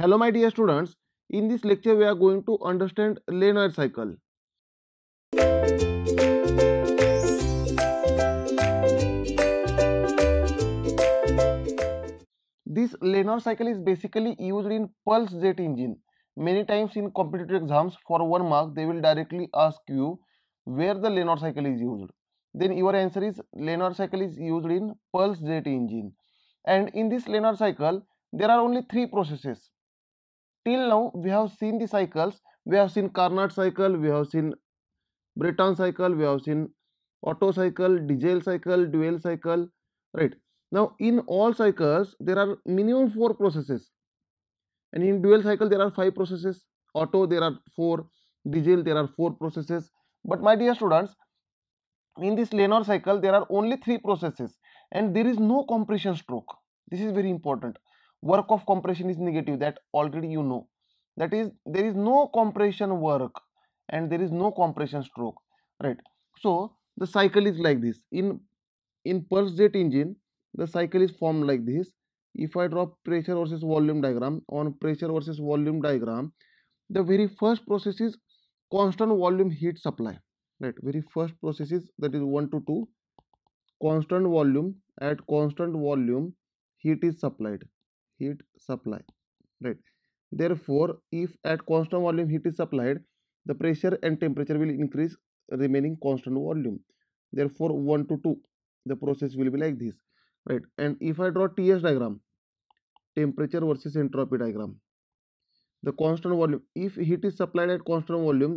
Hello my dear students, in this lecture we are going to understand Lenoir cycle. This Lenoir cycle is basically used in pulse jet engine. Many times in competitive exams for one mark they will directly ask you where the Lenoir cycle is used. Then your answer is Lenoir cycle is used in pulse jet engine. And in this Lenoir cycle there are only three processes till now we have seen the cycles we have seen Carnot cycle we have seen Breton cycle we have seen Otto cycle Diesel cycle dual cycle right now in all cycles there are minimum four processes and in dual cycle there are five processes Otto there are four Diesel there are four processes but my dear students in this Lenoir cycle there are only three processes and there is no compression stroke this is very important work of compression is negative that already you know that is there is no compression work and there is no compression stroke right so the cycle is like this in in pulse jet engine the cycle is formed like this if i draw pressure versus volume diagram on pressure versus volume diagram the very first process is constant volume heat supply right very first process is that is 1 to 2 constant volume at constant volume heat is supplied heat supply right therefore if at constant volume heat is supplied the pressure and temperature will increase remaining constant volume therefore 1 to 2 the process will be like this right and if i draw ts diagram temperature versus entropy diagram the constant volume if heat is supplied at constant volume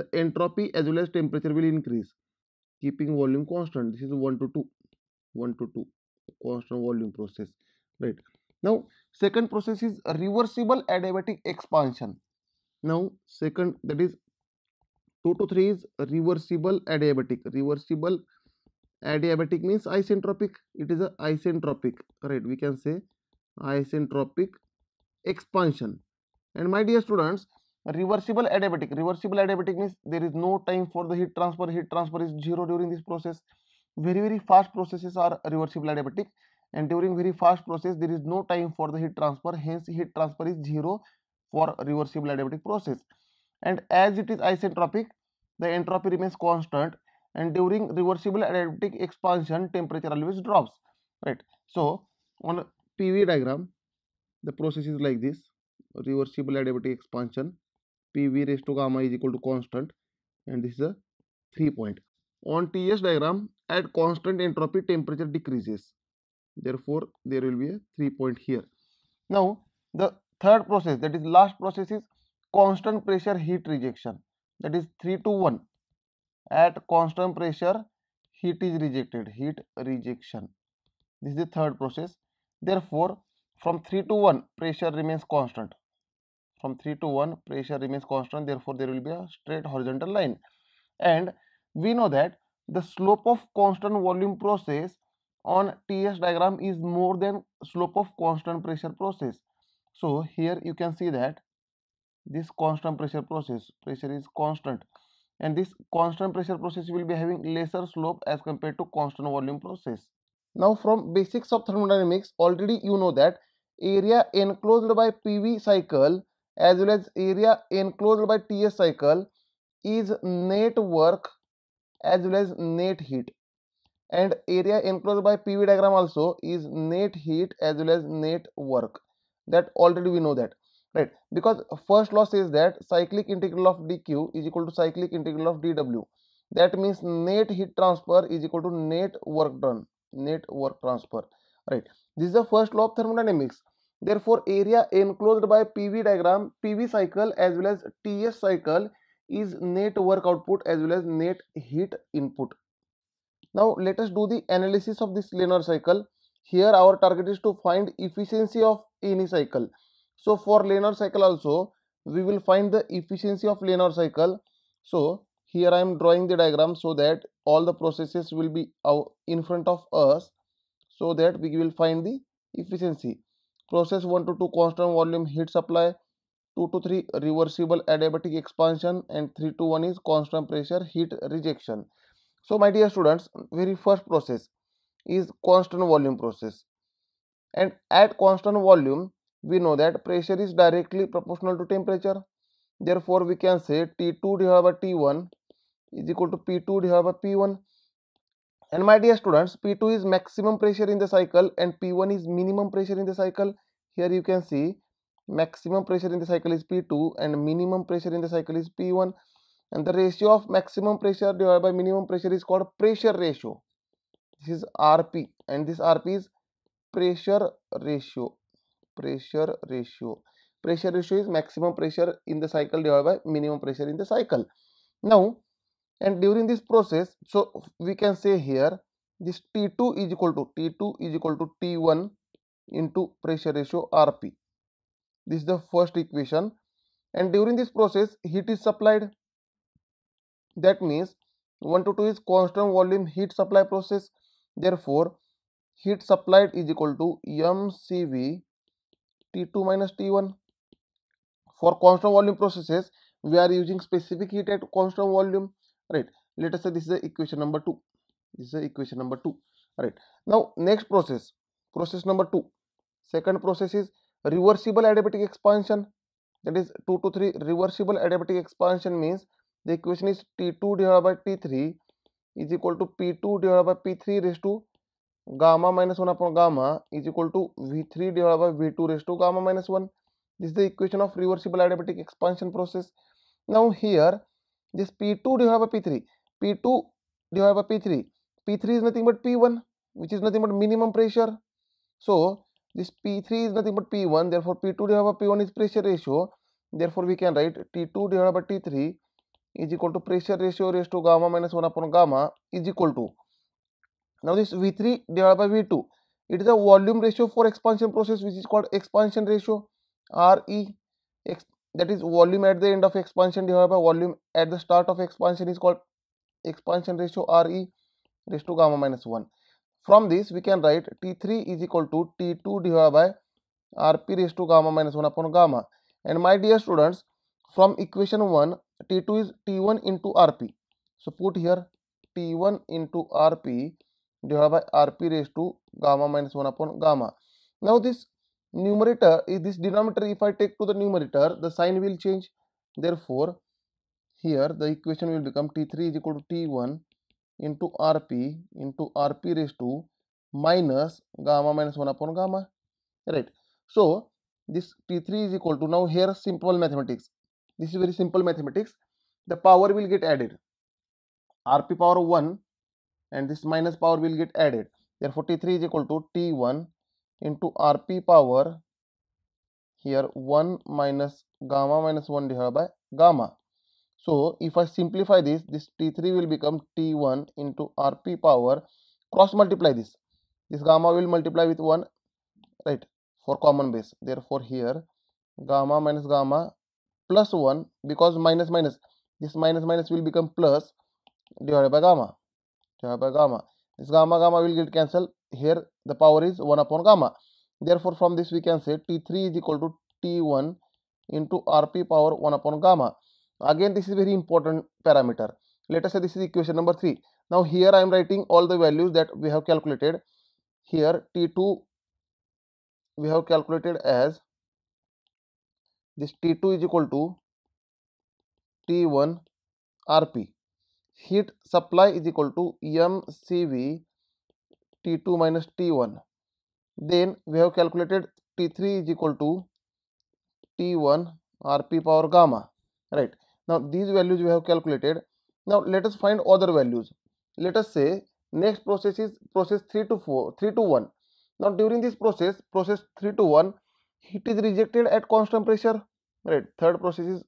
the entropy as well as temperature will increase keeping volume constant this is 1 to 2 1 to 2 constant volume process right now, second process is reversible adiabatic expansion. Now, second that is 2 to 3 is reversible adiabatic. Reversible adiabatic means isentropic. It is a isentropic, right? We can say isentropic expansion. And my dear students, reversible adiabatic. Reversible adiabatic means there is no time for the heat transfer. Heat transfer is zero during this process. Very, very fast processes are reversible adiabatic and during very fast process there is no time for the heat transfer hence heat transfer is zero for reversible adiabatic process and as it is isentropic the entropy remains constant and during reversible adiabatic expansion temperature always drops right so on pv diagram the process is like this reversible adiabatic expansion pv raised to gamma is equal to constant and this is a three point on ts diagram at constant entropy temperature decreases therefore there will be a 3 point here now the third process that is last process is constant pressure heat rejection that is 3 to 1 at constant pressure heat is rejected heat rejection this is the third process therefore from 3 to 1 pressure remains constant from 3 to 1 pressure remains constant therefore there will be a straight horizontal line and we know that the slope of constant volume process on TS diagram is more than slope of constant pressure process. So here you can see that this constant pressure process, pressure is constant and this constant pressure process will be having lesser slope as compared to constant volume process. Now from basics of thermodynamics already you know that area enclosed by PV cycle as well as area enclosed by TS cycle is net work as well as net heat and area enclosed by PV diagram also is net heat as well as net work that already we know that right because first law says that cyclic integral of dq is equal to cyclic integral of dw that means net heat transfer is equal to net work done net work transfer right this is the first law of thermodynamics therefore area enclosed by pv diagram pv cycle as well as ts cycle is net work output as well as net heat input now let us do the analysis of this linear cycle. Here our target is to find efficiency of any cycle. So for linear cycle also we will find the efficiency of linear cycle. So here I am drawing the diagram so that all the processes will be in front of us so that we will find the efficiency. Process 1 to 2 constant volume heat supply, 2 to 3 reversible adiabatic expansion and 3 to 1 is constant pressure heat rejection. So my dear students, very first process is constant volume process. And at constant volume, we know that pressure is directly proportional to temperature. Therefore, we can say T2 divided by T1 is equal to P2 divided by P1. And my dear students, P2 is maximum pressure in the cycle and P1 is minimum pressure in the cycle. Here you can see maximum pressure in the cycle is P2 and minimum pressure in the cycle is P1 and the ratio of maximum pressure divided by minimum pressure is called pressure ratio this is rp and this rp is pressure ratio pressure ratio pressure ratio is maximum pressure in the cycle divided by minimum pressure in the cycle now and during this process so we can say here this t2 is equal to t2 is equal to t1 into pressure ratio rp this is the first equation and during this process heat is supplied that means 1 to 2 is constant volume heat supply process therefore heat supplied is equal to mcv t2 minus t1 for constant volume processes we are using specific heat at constant volume right let us say this is the equation number 2 this is the equation number 2 right now next process process number 2 second process is reversible adiabatic expansion that is 2 to 3 reversible adiabatic expansion means The equation is T2 divided by T3 is equal to P2 divided by P3 raised to gamma minus 1 upon gamma is equal to V3 divided by V2 raised to gamma minus 1. This is the equation of reversible adiabatic expansion process. Now here, this P2 divided by P3, P2 divided by P3, P3 is nothing but P1 which is nothing but minimum pressure. So this P3 is nothing but P1 therefore P2 divided by P1 is pressure ratio. Therefore we can write T2 divided by T3 is equal to pressure ratio raised to gamma minus 1 upon gamma is equal to now this v3 divided by v2 it is a volume ratio for expansion process which is called expansion ratio re ex that is volume at the end of expansion divided by volume at the start of expansion is called expansion ratio re raised to gamma minus 1 from this we can write t3 is equal to t2 divided by rp raised to gamma minus 1 upon gamma and my dear students from equation 1 T2 is T1 into Rp. So put here T1 into Rp divided by Rp raised to gamma minus 1 upon gamma. Now this numerator is this denominator if I take to the numerator the sign will change. Therefore here the equation will become T3 is equal to T1 into Rp into Rp raised to minus gamma minus 1 upon gamma. Right. So this T3 is equal to now here simple mathematics this is very simple mathematics the power will get added rp power 1 and this minus power will get added here 43 is equal to t1 into rp power here 1 minus gamma minus 1 divided by gamma so if I simplify this, this T3 will become T1 into Rp power cross multiply this. This gamma will multiply with 1 right for common base. Therefore here gamma minus gamma plus 1 because minus minus this minus minus will become plus divided by gamma divided by gamma this gamma gamma will get cancelled here the power is 1 upon gamma therefore from this we can say t3 is equal to t1 into rp power 1 upon gamma again this is very important parameter let us say this is equation number 3 now here i am writing all the values that we have calculated here t2 we have calculated as this T2 is equal to T1 RP. Heat supply is equal to MCV T2 minus T1. Then we have calculated T3 is equal to T1 RP power gamma. Right. Now these values we have calculated. Now let us find other values. Let us say next process is process 3 to 4, 3 to 1. Now during this process, process 3 to 1, heat is rejected at constant pressure right third process is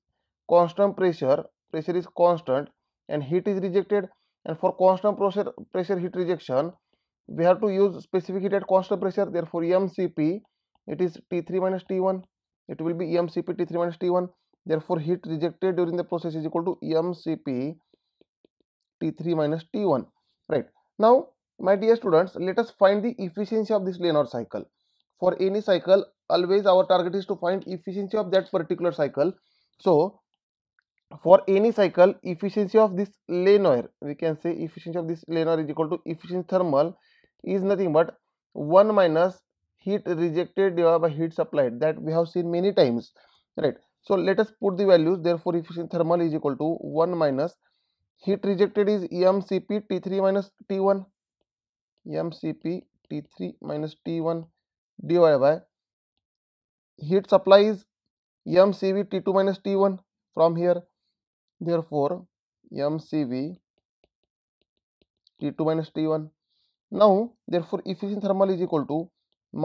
constant pressure pressure is constant and heat is rejected and for constant pressure pressure heat rejection we have to use specific heat at constant pressure therefore mcp it is t3 minus t1 it will be mcp t3 minus t1 therefore heat rejected during the process is equal to mcp t3 minus t1 right now my dear students let us find the efficiency of this Lenor cycle for any cycle always our target is to find efficiency of that particular cycle so for any cycle efficiency of this Lenoir we can say efficiency of this Lenoir is equal to efficiency thermal is nothing but 1 minus heat rejected divided by heat supplied that we have seen many times right so let us put the values therefore efficiency thermal is equal to 1 minus heat rejected is mcp t3 minus t1 mcp t3 minus t1 divided by heat supply is mcv t2 minus t1 from here therefore mcv t2 minus t1 now therefore efficient thermal is equal to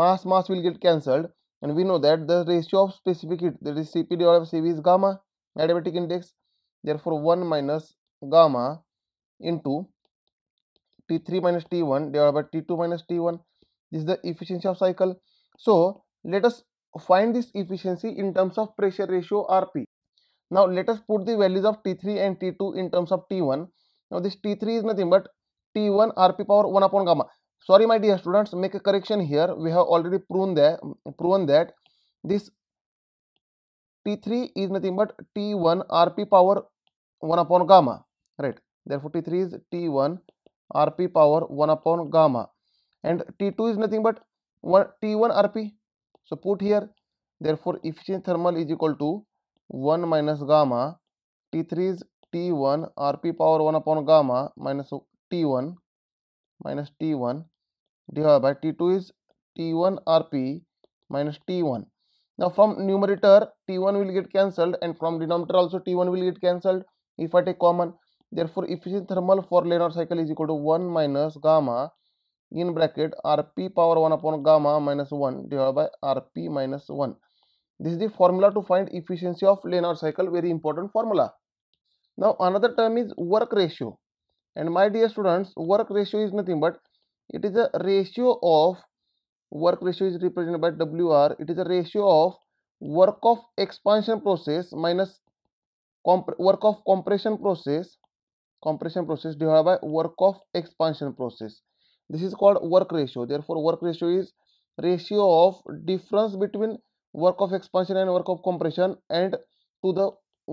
mass mass will get cancelled and we know that the ratio of specific heat that is cp divided by cv is gamma adiabatic index therefore 1 minus gamma into t3 minus t1 divided by t2 minus t1 this is the efficiency of cycle so let us find this efficiency in terms of pressure ratio rp now let us put the values of t3 and t2 in terms of t1 now this t3 is nothing but t1 rp power 1 upon gamma sorry my dear students make a correction here we have already proven that proven that this t3 is nothing but t1 rp power 1 upon gamma right therefore t3 is t1 rp power 1 upon gamma and T2 is nothing but T1 RP. So put here, therefore efficient thermal is equal to 1 minus gamma, T3 is T1 RP power 1 upon gamma minus T1 minus T1 divided by T2 is T1 RP minus T1. Now from numerator T1 will get cancelled and from denominator also T1 will get cancelled if I take common. Therefore efficient thermal for Lennard cycle is equal to 1 minus gamma in bracket rp power 1 upon gamma minus 1 divided by rp minus 1 this is the formula to find efficiency of Lenor cycle very important formula now another term is work ratio and my dear students work ratio is nothing but it is a ratio of work ratio is represented by wr it is a ratio of work of expansion process minus work of compression process compression process divided by work of expansion process this is called work ratio therefore work ratio is ratio of difference between work of expansion and work of compression and to the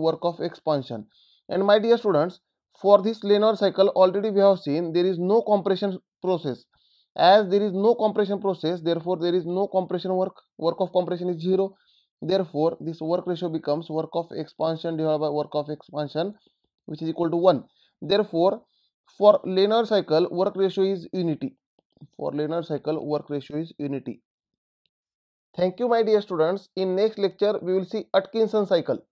work of expansion and my dear students for this linear cycle already we have seen there is no compression process as there is no compression process therefore there is no compression work work of compression is zero therefore this work ratio becomes work of expansion divided by work of expansion which is equal to 1 therefore for linear cycle, work ratio is unity. For linear cycle, work ratio is unity. Thank you, my dear students. In next lecture, we will see Atkinson cycle.